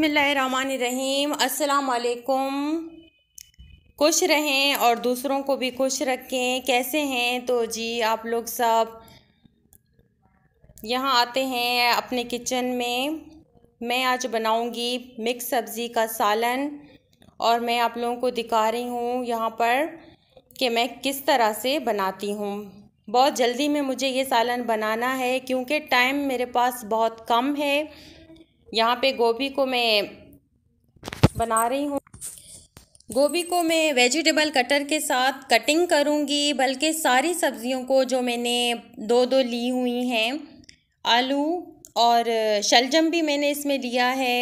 बिसमीम् असलकुम खुश रहें और दूसरों को भी खुश रखें कैसे हैं तो जी आप लोग सब यहाँ आते हैं अपने किचन में मैं आज बनाऊंगी मिक्स सब्ज़ी का सालन और मैं आप लोगों को दिखा रही हूँ यहाँ पर कि मैं किस तरह से बनाती हूँ बहुत जल्दी में मुझे ये सालन बनाना है क्योंकि टाइम मेरे पास बहुत कम है यहाँ पे गोभी को मैं बना रही हूँ गोभी को मैं वेजिटेबल कटर के साथ कटिंग करूँगी बल्कि सारी सब्जियों को जो मैंने दो दो ली हुई हैं आलू और शलजम भी मैंने इसमें लिया है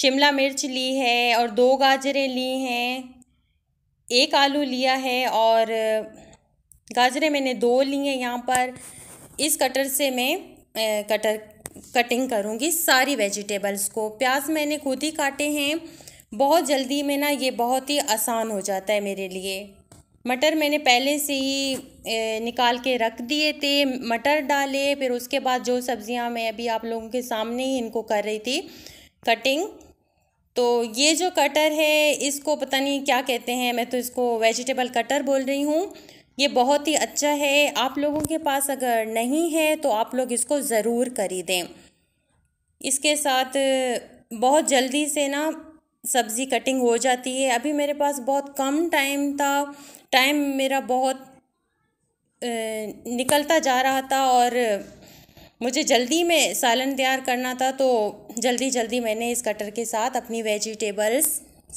शिमला मिर्च ली है और दो गाजरें ली हैं एक आलू लिया है और गाजरें मैंने दो ली हैं यहाँ पर इस कटर से मैं कटर कटिंग करूँगी सारी वेजिटेबल्स को प्याज मैंने खुद ही काटे हैं बहुत जल्दी में ना ये बहुत ही आसान हो जाता है मेरे लिए मटर मैंने पहले से ही निकाल के रख दिए थे मटर डाले फिर उसके बाद जो सब्ज़ियाँ मैं अभी आप लोगों के सामने ही इनको कर रही थी कटिंग तो ये जो कटर है इसको पता नहीं क्या कहते हैं मैं तो इसको वेजिटेबल कटर बोल रही हूँ ये बहुत ही अच्छा है आप लोगों के पास अगर नहीं है तो आप लोग इसको ज़रूर खरीदें इसके साथ बहुत जल्दी से ना सब्ज़ी कटिंग हो जाती है अभी मेरे पास बहुत कम टाइम था टाइम मेरा बहुत निकलता जा रहा था और मुझे जल्दी में सालन तैयार करना था तो जल्दी जल्दी मैंने इस कटर के साथ अपनी वेजिटेबल्स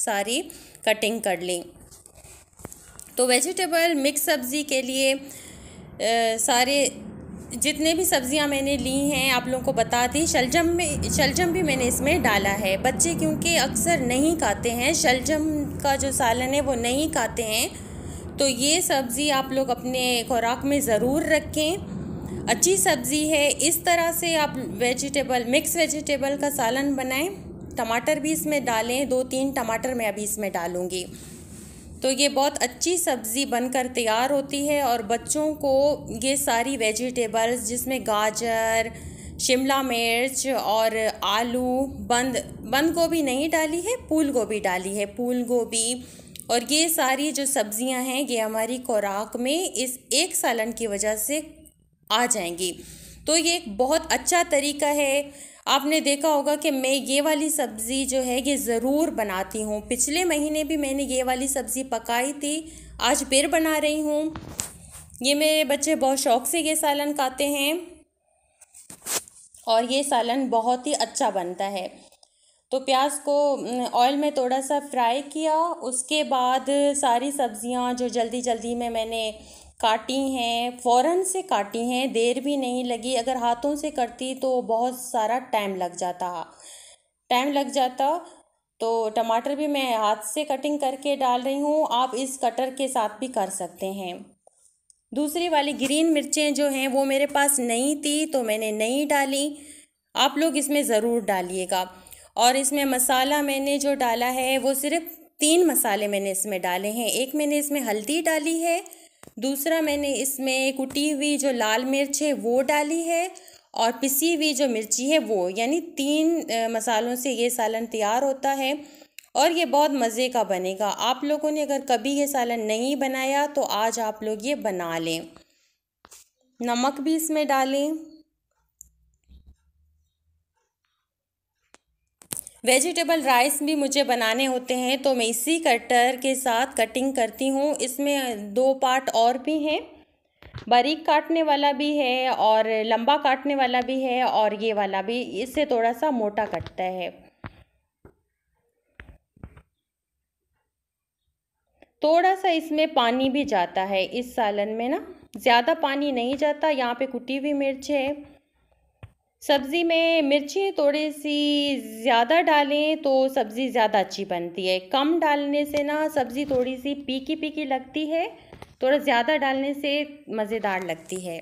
सारी कटिंग कर ली तो वेजिटेबल मिक्स सब्ज़ी के लिए आ, सारे जितने भी सब्ज़ियाँ मैंने ली हैं आप लोगों को बता दी शलजम में शलजम भी मैंने इसमें डाला है बच्चे क्योंकि अक्सर नहीं खाते हैं शलजम का जो सालन है वो नहीं खाते हैं तो ये सब्ज़ी आप लोग अपने खुराक में ज़रूर रखें अच्छी सब्ज़ी है इस तरह से आप वेजिटेबल मिक्स वेजिटेबल का सालन बनाएं टमाटर भी इसमें डालें दो तीन टमाटर मैं अभी इसमें डालूँगी तो ये बहुत अच्छी सब्ज़ी बनकर तैयार होती है और बच्चों को ये सारी वेजिटेबल्स जिसमें गाजर शिमला मिर्च और आलू बंद बंद गोभी नहीं डाली है फूल गोभी डाली है फूल गोभी और ये सारी जो सब्ज़ियां हैं ये हमारी खुराक में इस एक सालन की वजह से आ जाएंगी तो ये एक बहुत अच्छा तरीका है आपने देखा होगा कि मैं ये वाली सब्ज़ी जो है ये ज़रूर बनाती हूँ पिछले महीने भी मैंने ये वाली सब्ज़ी पकाई थी आज फिर बना रही हूँ ये मेरे बच्चे बहुत शौक़ से ये सालन खाते हैं और ये सालन बहुत ही अच्छा बनता है तो प्याज को ऑयल में थोड़ा सा फ्राई किया उसके बाद सारी सब्ज़ियाँ जो जल्दी जल्दी में मैंने काटी हैं फ़ौरन से काटी हैं देर भी नहीं लगी अगर हाथों से करती तो बहुत सारा टाइम लग जाता टाइम लग जाता तो टमाटर भी मैं हाथ से कटिंग करके डाल रही हूँ आप इस कटर के साथ भी कर सकते हैं दूसरी वाली ग्रीन मिर्चें जो हैं वो मेरे पास नहीं थी तो मैंने नहीं डाली आप लोग इसमें ज़रूर डालिएगा और इसमें मसाला मैंने जो डाला है वो सिर्फ तीन मसाले मैंने इसमें डाले हैं एक मैंने इसमें हल्दी डाली है दूसरा मैंने इसमें कुटी हुई जो लाल मिर्च है वो डाली है और पिसी हुई जो मिर्ची है वो यानी तीन मसालों से ये सालन तैयार होता है और ये बहुत मज़े का बनेगा आप लोगों ने अगर कभी ये सालन नहीं बनाया तो आज आप लोग ये बना लें नमक भी इसमें डालें वेजिटेबल राइस भी मुझे बनाने होते हैं तो मैं इसी कटर के साथ कटिंग करती हूँ इसमें दो पार्ट और भी हैं बारीक काटने वाला भी है और लंबा काटने वाला भी है और ये वाला भी इससे थोड़ा सा मोटा कटता है थोड़ा सा इसमें पानी भी जाता है इस सालन में ना ज़्यादा पानी नहीं जाता यहाँ पे कुटी हुई मिर्च है सब्ज़ी में मिर्ची थोड़ी सी ज़्यादा डालें तो सब्ज़ी ज़्यादा अच्छी बनती है कम डालने से ना सब्ज़ी थोड़ी सी पीकी पीकी लगती है थोड़ा ज़्यादा डालने से मज़ेदार लगती है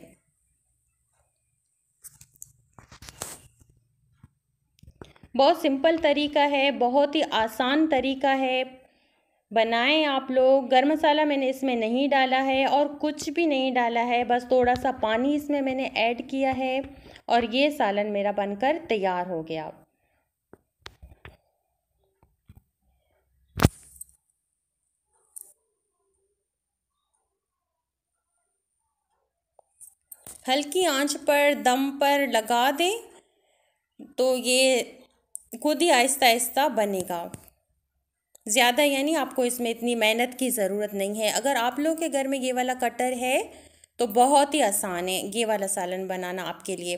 बहुत सिंपल तरीका है बहुत ही आसान तरीका है बनाएं आप लोग गर्म मसाला मैंने इसमें नहीं डाला है और कुछ भी नहीं डाला है बस थोड़ा सा पानी इसमें मैंने ऐड किया है और ये सालन मेरा बनकर तैयार हो गया हल्की आंच पर दम पर लगा दें तो ये खुद ही आहिस्ता आहिस्ता बनेगा ज़्यादा यानी आपको इसमें इतनी मेहनत की ज़रूरत नहीं है अगर आप लोगों के घर में ये वाला कटर है तो बहुत ही आसान है ये वाला सालन बनाना आपके लिए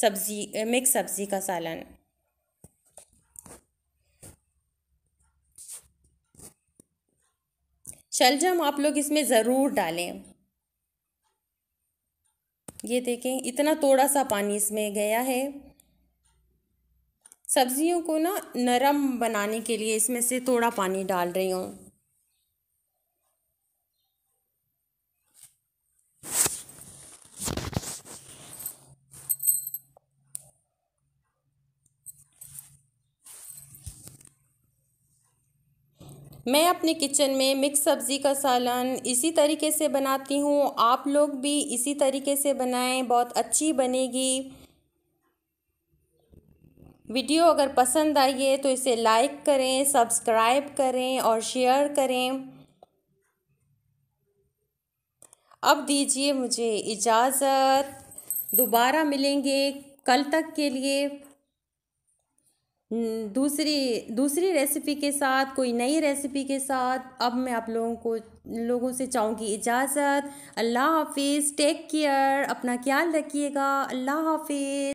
सब्ज़ी मिक्स सब्ज़ी का सालन शलजम आप लोग इसमें ज़रूर डालें ये देखें इतना थोड़ा सा पानी इसमें गया है सब्जियों को ना नरम बनाने के लिए इसमें से थोड़ा पानी डाल रही हूँ मैं अपने किचन में मिक्स सब्ज़ी का सालन इसी तरीके से बनाती हूँ आप लोग भी इसी तरीके से बनाएं बहुत अच्छी बनेगी वीडियो अगर पसंद आई है तो इसे लाइक करें सब्सक्राइब करें और शेयर करें अब दीजिए मुझे इजाज़त दोबारा मिलेंगे कल तक के लिए दूसरी दूसरी रेसिपी के साथ कोई नई रेसिपी के साथ अब मैं आप लोगों को लोगों से चाहूँगी इजाज़त अल्लाह हाफिज़ टेक केयर अपना ख्याल रखिएगा अल्लाह हाफिज़